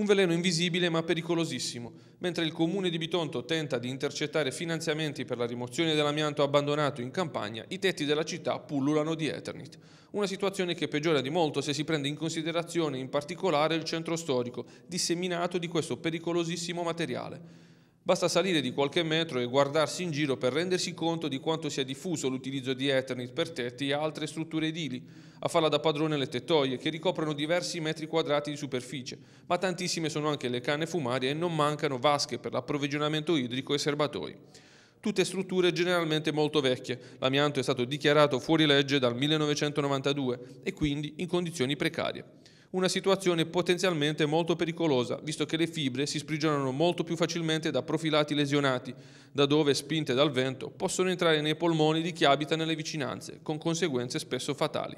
Un veleno invisibile ma pericolosissimo. Mentre il comune di Bitonto tenta di intercettare finanziamenti per la rimozione dell'amianto abbandonato in campagna, i tetti della città pullulano di Eternit. Una situazione che peggiora di molto se si prende in considerazione in particolare il centro storico, disseminato di questo pericolosissimo materiale. Basta salire di qualche metro e guardarsi in giro per rendersi conto di quanto sia diffuso l'utilizzo di Ethernet per tetti e altre strutture edili, a farla da padrone le tettoie, che ricoprono diversi metri quadrati di superficie, ma tantissime sono anche le canne fumarie e non mancano vasche per l'approvvigionamento idrico e serbatoi tutte strutture generalmente molto vecchie. L'amianto è stato dichiarato fuori legge dal 1992 e quindi in condizioni precarie una situazione potenzialmente molto pericolosa, visto che le fibre si sprigionano molto più facilmente da profilati lesionati, da dove, spinte dal vento, possono entrare nei polmoni di chi abita nelle vicinanze, con conseguenze spesso fatali.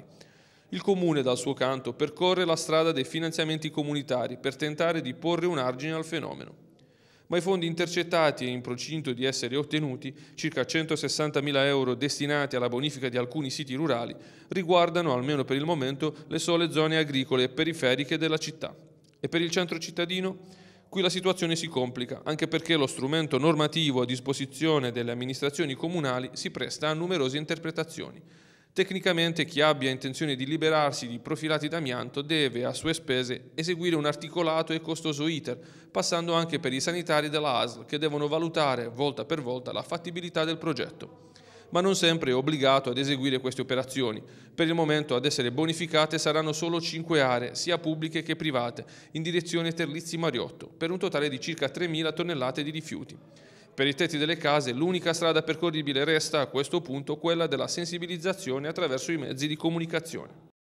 Il Comune, dal suo canto, percorre la strada dei finanziamenti comunitari per tentare di porre un argine al fenomeno ma i fondi intercettati e in procinto di essere ottenuti, circa 160.000 euro destinati alla bonifica di alcuni siti rurali, riguardano, almeno per il momento, le sole zone agricole e periferiche della città. E per il centro cittadino? Qui la situazione si complica, anche perché lo strumento normativo a disposizione delle amministrazioni comunali si presta a numerose interpretazioni. Tecnicamente chi abbia intenzione di liberarsi di profilati d'amianto deve, a sue spese, eseguire un articolato e costoso iter, passando anche per i sanitari della ASL che devono valutare volta per volta la fattibilità del progetto. Ma non sempre è obbligato ad eseguire queste operazioni. Per il momento ad essere bonificate saranno solo 5 aree, sia pubbliche che private, in direzione Terlizzi-Mariotto, per un totale di circa 3.000 tonnellate di rifiuti. Per i tetti delle case l'unica strada percorribile resta a questo punto quella della sensibilizzazione attraverso i mezzi di comunicazione.